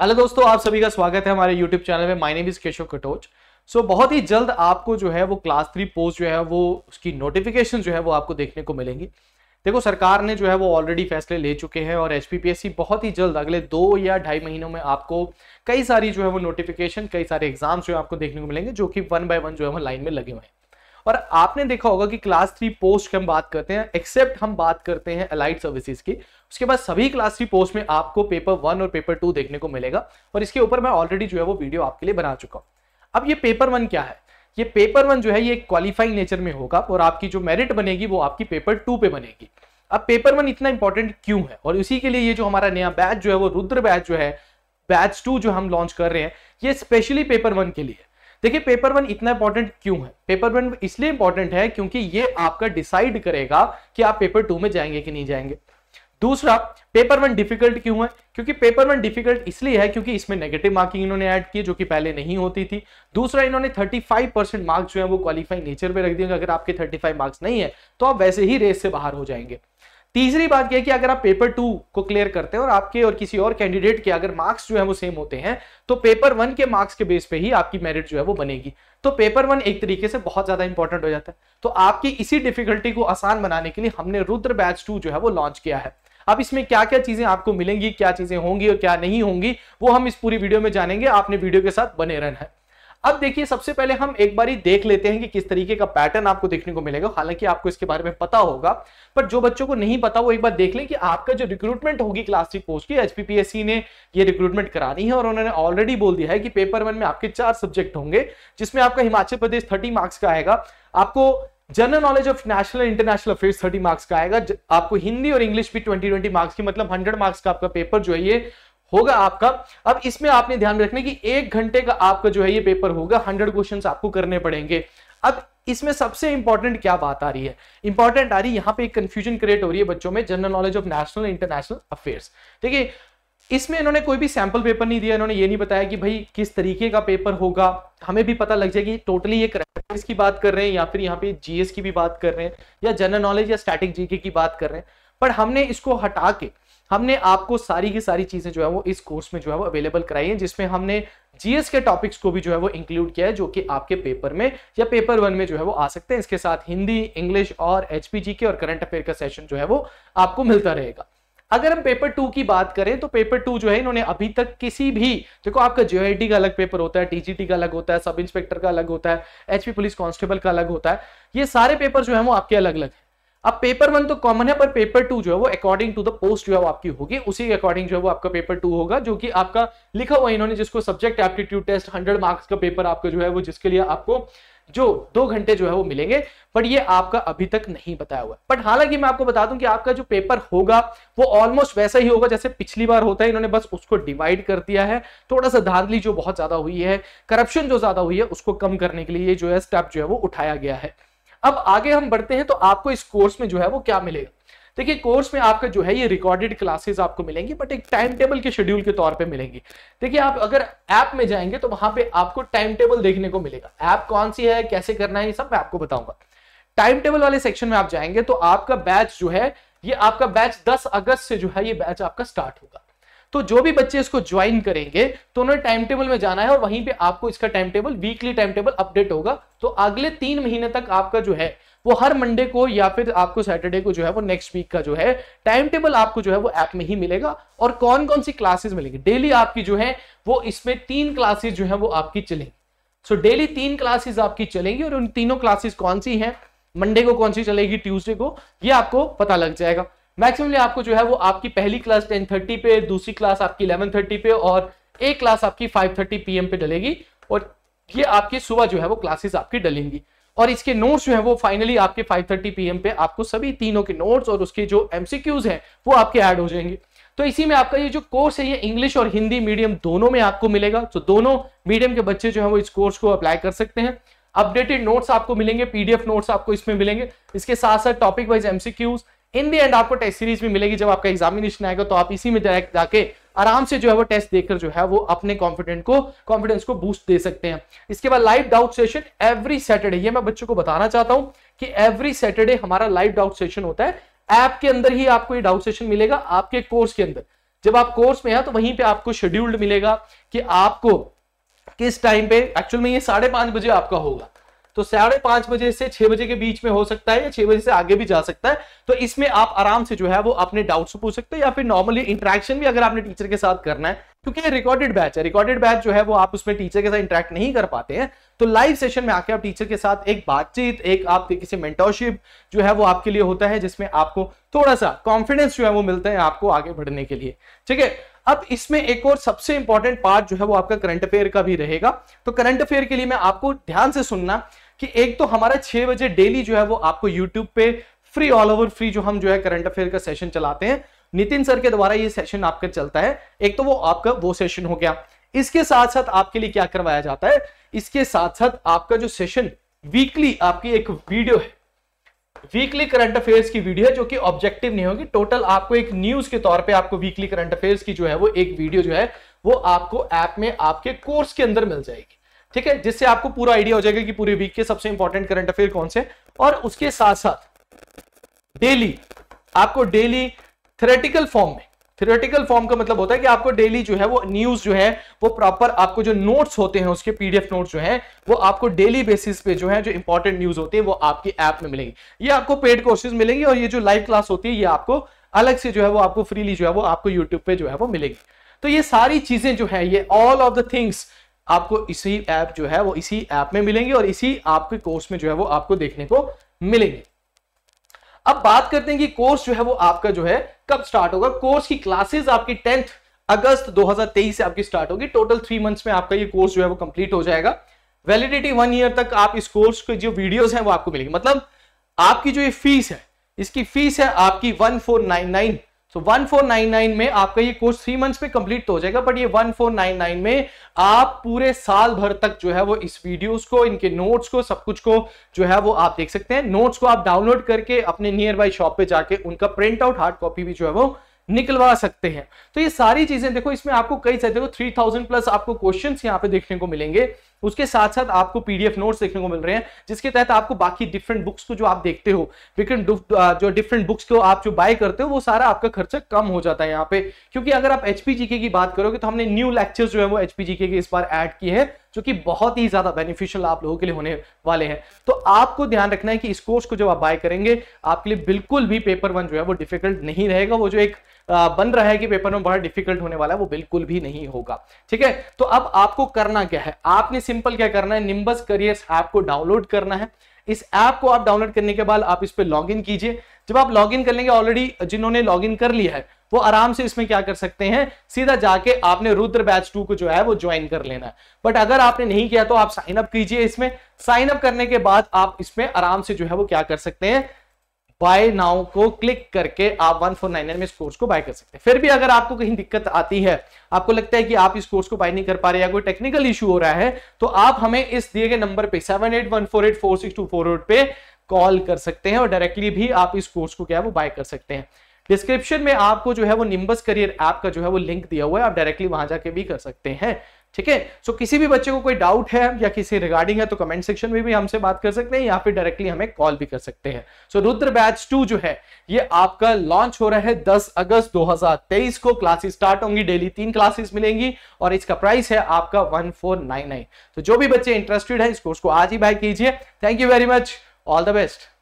hello दोस्तों आप सभी का स्वागत है हमारे यूट्यूब चैनल में my name is Keshav Katoch so बहुत ही जल्द आपको जो है वो क्लास थ्री पोस्ट जो है वो उसकी नोटिफिकेशन जो है वो आपको देखने को मिलेंगी देखो सरकार ने जो है वो ऑलरेडी फैसले ले चुके हैं और एच बहुत ही जल्द अगले दो या ढाई महीनों में आपको कई सारी जो है वो नोटिफिकेशन कई सारे एग्जाम्स जो है आपको देखने को मिलेंगे जो कि वन बाय वन जो है वो लाइन में लगे हुए हैं और आपने देखा होगा कि क्लास थ्री पोस्ट की हम बात करते हैं एक्सेप्ट हम बात करते हैं अलाइड सर्विसेज की उसके बाद सभी क्लास थ्री पोस्ट में आपको पेपर वन और पेपर टू देखने को मिलेगा और इसके ऊपर मैं ऑलरेडी जो है वो वीडियो आपके लिए बना चुका हूँ अब ये पेपर वन क्या है ये पेपर वन जो है ये क्वालिफाइंग नेचर में होगा और आपकी जो मेरिट बनेगी वो आपकी पेपर टू पे बनेगी अब पेपर वन इतना इंपॉर्टेंट क्यों है और इसी के लिए ये जो हमारा नया बैच जो है वो रुद्र बैच जो है बैच टू जो हम लॉन्च कर रहे हैं ये स्पेशली पेपर वन के लिए देखिए पेपर वन इतना इंपॉर्टेंट क्यों है पेपर वन इसलिए इंपॉर्टेंट है क्योंकि ये आपका डिसाइड करेगा कि आप पेपर टू में जाएंगे कि नहीं जाएंगे दूसरा पेपर वन डिफिकल्ट क्यों है क्योंकि पेपर वन डिफिकल्ट इसलिए है क्योंकि इसमें नेगेटिव मार्किंग इन्होंने ऐड की जो कि पहले नहीं होती थी दूसरा इन्होंने 35 परसेंट मार्क्स जो है वो क्वालिफाई नेचर पे रख दिए अगर आपके 35 मार्क्स नहीं है तो आप वैसे ही रेस से बाहर हो जाएंगे तीसरी बात यह कि अगर आप पेपर टू को क्लियर करते हैं और आपके और किसी और कैंडिडेट के अगर मार्क्स जो है वो सेम होते हैं तो पेपर वन के मार्क्स के बेस पे ही आपकी मेरिट जो है वो बनेगी तो पेपर वन एक तरीके से बहुत ज्यादा इंपॉर्टेंट हो जाता है तो आपकी इसी डिफिकल्टी को आसान बनाने के लिए हमने रुद्र बैच टू जो है वो लॉन्च किया है अब इसमें क्या क्या चीजें आपको मिलेंगी क्या चीजें होंगी और क्या नहीं होंगी वो हम इस पूरी वीडियो में जानेंगे आपने वीडियो के साथ बने रहना है अब देखिए सबसे पहले हम एक बार ही देख लेते हैं कि किस तरीके का पैटर्न आपको देखने को मिलेगा हालांकि आपको इसके बारे में पता होगा पर जो बच्चों को नहीं पता वो एक बार देख लें कि आपका जो रिक्रूटमेंट होगी क्लास थ्री पोस्ट की एचपीपीएससी ने ये रिक्रूटमेंट करानी है और उन्होंने ऑलरेडी बोल दिया है कि पेपर वन में आपके चार सब्जेक्ट होंगे जिसमें आपका हिमाचल प्रदेश थर्टी मार्क्स का आएगा आपको general knowledge of national international affairs 30 marks का आएगा आपको हिंदी और इंग्लिश भी 20 20 मार्क्स की मतलब 100 मार्क्स का आपका पेपर जो है ये होगा आपका अब इसमें आपने ध्यान में रखना कि एक घंटे का आपका जो है ये पेपर होगा 100 क्वेश्चंस आपको करने पड़ेंगे अब इसमें सबसे इंपॉर्टेंट क्या बात आ रही है इंपॉर्टेंट आ रही है यहाँ पे एक कंफ्यूजन क्रिएट हो रही है बच्चों में general knowledge of national international affairs ठीक है इसमें इन्होंने कोई भी सैंपल पेपर नहीं दिया इन्होंने ये नहीं बताया कि भाई किस तरीके का पेपर होगा हमें भी पता लग जाएगी टोटली ये करेक्टनेस की बात कर रहे हैं या फिर यहाँ पे जीएस की भी बात कर रहे हैं या जनरल नॉलेज या स्टैटिक जीके की बात कर रहे हैं पर हमने इसको हटा के हमने आपको सारी की सारी चीजें जो है वो इस कोर्स में जो है वो अवेलेबल कराई है जिसमें हमने जीएस के टॉपिक्स को भी जो है वो इंक्लूड किया है जो कि आपके पेपर में या पेपर वन में जो है वो आ सकते हैं इसके साथ हिंदी इंग्लिश और एचपीजी के और करंट अफेयर का सेशन जो है वो आपको मिलता रहेगा अगर हम पेपर टू की बात करें तो पेपर टू जो है इन्होंने अभी तक किसी भी देखो आपका जेआईटी का अलग पेपर होता है टीजीटी का अलग होता है सब इंस्पेक्टर का अलग होता है एचपी पुलिस कांस्टेबल का अलग होता है ये सारे पेपर तो जो है वो आपके अलग अलग है अब पेपर वन तो कॉमन है पर पेपर टू जो है वो अकॉर्डिंग टू द पोस्ट जो है वो आपकी होगी उसी के अकॉर्डिंग जो है वो आपका पेपर टू होगा जो कि आपका लिखा हुआ इन्होंने जिसको subject aptitude test hundred marks का पेपर आपका जो है वो जिसके लिए आपको जो दो घंटे जो है वो मिलेंगे बट ये आपका अभी तक नहीं बताया हुआ बट हालांकि मैं आपको बता दूं कि आपका जो पेपर होगा वो ऑलमोस्ट वैसा ही होगा जैसे पिछली बार होता है इन्होंने बस उसको डिवाइड कर दिया है थोड़ा सा धांधली जो बहुत ज्यादा हुई है करप्शन जो ज्यादा हुई है उसको कम करने के लिए जो है स्टेप जो है वो उठाया गया है अब आगे हम बढ़ते हैं तो आपको इस कोर्स में जो है वो क्या मिलेगा देखिए कोर्स में आपका जो है ये रिकॉर्डेड क्लासेस आपको मिलेंगी बट एक टाइम टेबल के शेड्यूल के तौर पे मिलेंगी देखिए आप अगर ऐप में जाएंगे तो वहां पे आपको टाइम टेबल देखने को मिलेगा ऐप कौन सी है कैसे करना है ये सब मैं आपको बताऊंगा टाइम टेबल वाले सेक्शन में आप जाएंगे तो आपका बैच जो है ये आपका बैच दस अगस्त से जो है ये बैच आपका स्टार्ट होगा तो जो भी बच्चे इसको ज्वाइन करेंगे तो उन्हें टाइम टेबल में जाना है और वहीं पे आपको इसका time table weekly time table update होगा तो अगले तीन महीने तक आपका जो है वो हर मंडे को या फिर आपको सैटरडे को जो है वो नेक्स्ट वीक का जो है टाइम टेबल आपको जो है वो ऐप में ही मिलेगा और कौन कौन सी क्लासेस मिलेंगी डेली आपकी जो है वो इसमें तीन क्लासेस जो है वो आपकी चलेंगी सो so, डेली तीन क्लासेस आपकी चलेंगी और उन तीनों क्लासेस कौन सी हैं मंडे को कौन सी चलेगी ट्यूसडे को ये आपको पता लग जाएगा मैक्सिमली आपको जो है वो आपकी पहली क्लास टेन थर्टी पे दूसरी क्लास आपकी इलेवन थर्टी पे और एक क्लास आपकी फाइव थर्टी पीएम पे डलेगी और ये आपकी सुबह जो है वो क्लासेस आपकी डलेंगी और इसके नोट्स जो है वो फाइनली आपके 5:30 पीएम पे आपको सभी तीनों के नोट्स और उसके जो एमसीक्यूज हैं वो आपके ऐड हो जाएंगे तो इसी में आपका ये जो कोर्स है ये इंग्लिश और हिंदी मीडियम दोनों में आपको मिलेगा तो दोनों मीडियम के बच्चे जो है वो इस कोर्स को अप्लाई कर सकते हैं अपडेटेड नोट्स आपको मिलेंगे पीडीएफ नोट्स आपको इसमें मिलेंगे इसके साथ साथ topic wise MCQs in the end आपको टेस्ट सीरीज भी मिलेगी जब आपका एग्जामिनेशन आएगा तो आप इसी में डायरेक्ट जाके आराम से जो है वो टेस्ट देकर जो है वो अपने कॉन्फिडेंट को कॉन्फिडेंस को बूस्ट दे सकते हैं इसके बाद live doubt session every Saturday ये मैं बच्चों को बताना चाहता हूं कि एवरी सैटरडे हमारा लाइव डाउट सेशन होता है ऐप के अंदर ही आपको ये डाउट सेशन मिलेगा आपके कोर्स के अंदर जब आप कोर्स में है तो वहीं पे आपको शेड्यूल्ड मिलेगा कि आपको किस टाइम पे एक्चुअल में ये साढ़े पांच बजे आपका होगा तो साढ़े पांच बजे से छह बजे के बीच में हो सकता है या छह बजे से आगे भी जा सकता है तो इसमें आप आराम से जो है वो अपने डाउट्स पूछ सकते हैं या फिर नॉर्मली इंटरेक्शन भी अगर आपने टीचर के साथ करना है क्योंकि ये रिकॉर्डेड बैच है रिकॉर्डेड बैच जो है वो आप उसमें टीचर के साथ इंटरेक्ट नहीं कर पाते हैं तो लाइव सेशन में आके आप टीचर के साथ एक बातचीत एक आपके किसी मेंटोरशिप जो है वो आपके लिए होता है जिसमें आपको थोड़ा सा कॉन्फिडेंस जो है वो मिलता है आपको आगे बढ़ने के लिए ठीक है अब इसमें एक और सबसे इंपॉर्टेंट पार्ट जो है वो आपका करंट अफेयर का भी रहेगा तो करंट अफेयर के लिए मैं आपको ध्यान से सुनना कि एक तो हमारा छह बजे डेली जो है वो आपको यूट्यूब पे फ्री ऑल ओवर फ्री जो हम जो है करंट अफेयर का सेशन चलाते हैं नितिन सर के द्वारा ये सेशन आपका चलता है एक तो वो आपका वो सेशन हो गया इसके साथ साथ आपके लिए क्या करवाया जाता है इसके साथ साथ आपका जो सेशन वीकली आपकी एक वीडियो है वीकली करंट अफेयर्स की वीडियो है जो कि ऑब्जेक्टिव नहीं होगी टोटल आपको एक न्यूज के तौर पे आपको वीकली करंट अफेयर्स की जो है वो एक वीडियो जो है वो आपको ऐप आप में आपके कोर्स के अंदर मिल जाएगी ठीक है जिससे आपको पूरा आइडिया हो जाएगा कि पूरे वीक के सबसे इंपॉर्टेंट करंट अफेयर कौन से और उसके साथ साथ डेली आपको डेली थ्रेटिकल फॉर्म में थ्रेटिकल फॉर्म का मतलब होता है कि आपको डेली जो है वो न्यूज जो है वो प्रॉपर आपको जो नोट्स होते हैं उसके पीडीएफ नोट्स जो हैं वो आपको डेली बेसिस पे जो है जो इंपॉर्टेंट न्यूज होती है वो आपकी ऐप में मिलेंगी ये आपको पेड कोर्सेज मिलेंगे और ये जो लाइव क्लास होती है ये आपको अलग से जो है वो आपको फ्रीली जो है वो आपको यूट्यूब पे जो है वो मिलेगी तो ये सारी चीजें जो है ये ऑल ऑफ द थिंग्स आपको इसी ऐप जो है वो इसी ऐप में मिलेंगे और इसी आपके कोर्स में जो है वो आपको देखने को मिलेंगे अब बात करते हैं कि कोर्स जो है वो आपका जो है कब स्टार्ट होगा कोर्स की क्लासेस आपकी टेंथ अगस्त 2023 से आपकी स्टार्ट होगी टोटल थ्री मंथ्स में आपका ये कोर्स जो है वो कंप्लीट हो जाएगा वैलिडिटी वन ईयर तक आप इस कोर्स के जो वीडियोस हैं वो आपको मिलेंगे मतलब आपकी जो ये फीस है इसकी फीस है आपकी one four nine nine so so, 1499 में आपका ये कोर्स थ्री मंथ्स में कंप्लीट तो हो जाएगा बट ये 1499 में आप पूरे साल भर तक जो है वो इस वीडियोस को इनके नोट्स को सब कुछ को जो है वो आप देख सकते हैं नोट्स को आप डाउनलोड करके अपने नियर बाई शॉप पे जाके उनका प्रिंट आउट हार्ड कॉपी भी जो है वो निकलवा सकते हैं तो ये सारी चीजें देखो इसमें आपको कई सारे देखो थ्री प्लस आपको क्वेश्चन यहाँ पे देखने को मिलेंगे उसके साथ साथ आपको पीडीएफ नोट्स देखने को मिल रहे हैं जिसके तहत आपको बाकी डिफरेंट बुक्स को जो आप देखते हो डिफरेंट जो डिफरेंट बुक्स को आप जो बाय करते हो वो सारा आपका खर्चा कम हो जाता है यहाँ पे क्योंकि अगर आप एचपीजीके की बात करोगे तो हमने न्यू लेक्चर्स जो है वो एचपीजीके के इस बार ऐड किए हैं जो कि बहुत ही ज्यादा बेनिफिशियल आप लोगों के लिए होने वाले हैं तो आपको ध्यान रखना है कि इस कोर्स को जब आप बाय करेंगे आपके लिए बिल्कुल भी पेपर वन जो है वो डिफिकल्ट नहीं रहेगा वो जो एक बन रहा है कि पेपर में बहुत डिफिकल्ट होने वाला है वो बिल्कुल भी नहीं होगा ठीक है तो अब आपको करना क्या है आपने सिंपल क्या करना है निम्बस करियर्स ऐप को डाउनलोड करना है इस ऐप को आप डाउनलोड करने के बाद आप इस पर लॉग कीजिए जब आप लॉग इन कर लेंगे ऑलरेडी जिन्होंने लॉग इन कर लिया है वो आराम से इसमें क्या कर सकते हैं सीधा जाके आपने रुद्र बैच टू को जो है वो ज्वाइन कर लेना है बट अगर आपने नहीं किया तो आप साइन अप कीजिए इसमें साइन अप करने के बाद आप इसमें आराम से जो है वो क्या कर सकते हैं बाय नाउ को क्लिक करके आप 1499 में इस कोर्स को बाय कर सकते हैं फिर भी अगर आपको कहीं दिक्कत आती है आपको लगता है कि आप इस कोर्स को बाय नहीं कर पा रहे या कोई टेक्निकल इशू हो रहा है तो आप हमें इस दिए गए नंबर पे seven eight one four eight four six two four eight पे कॉल कर सकते हैं और डायरेक्टली भी आप इस कोर्स को क्या है वो बाय कर सकते हैं डिस्क्रिप्शन में आपको जो है वो निम्बस करियर ऐप का जो है वो लिंक दिया हुआ है आप डायरेक्टली वहां जाके भी कर सकते हैं ठीक है सो किसी भी बच्चे को कोई डाउट है या किसी रिगार्डिंग है तो कमेंट सेक्शन में भी हमसे बात कर सकते हैं या फिर डायरेक्टली हमें कॉल भी कर सकते हैं so so, Rudra batch two जो है ये आपका लॉन्च हो रहा है 10 अगस्त 2023 को क्लासेस स्टार्ट होंगी डेली तीन क्लासेस मिलेंगी और इसका प्राइस है आपका वन फोर नाइन नाइन तो जो भी बच्चे इंटरेस्टेड है इस कोर्स को आज ही बाय कीजिए thank you very much all the best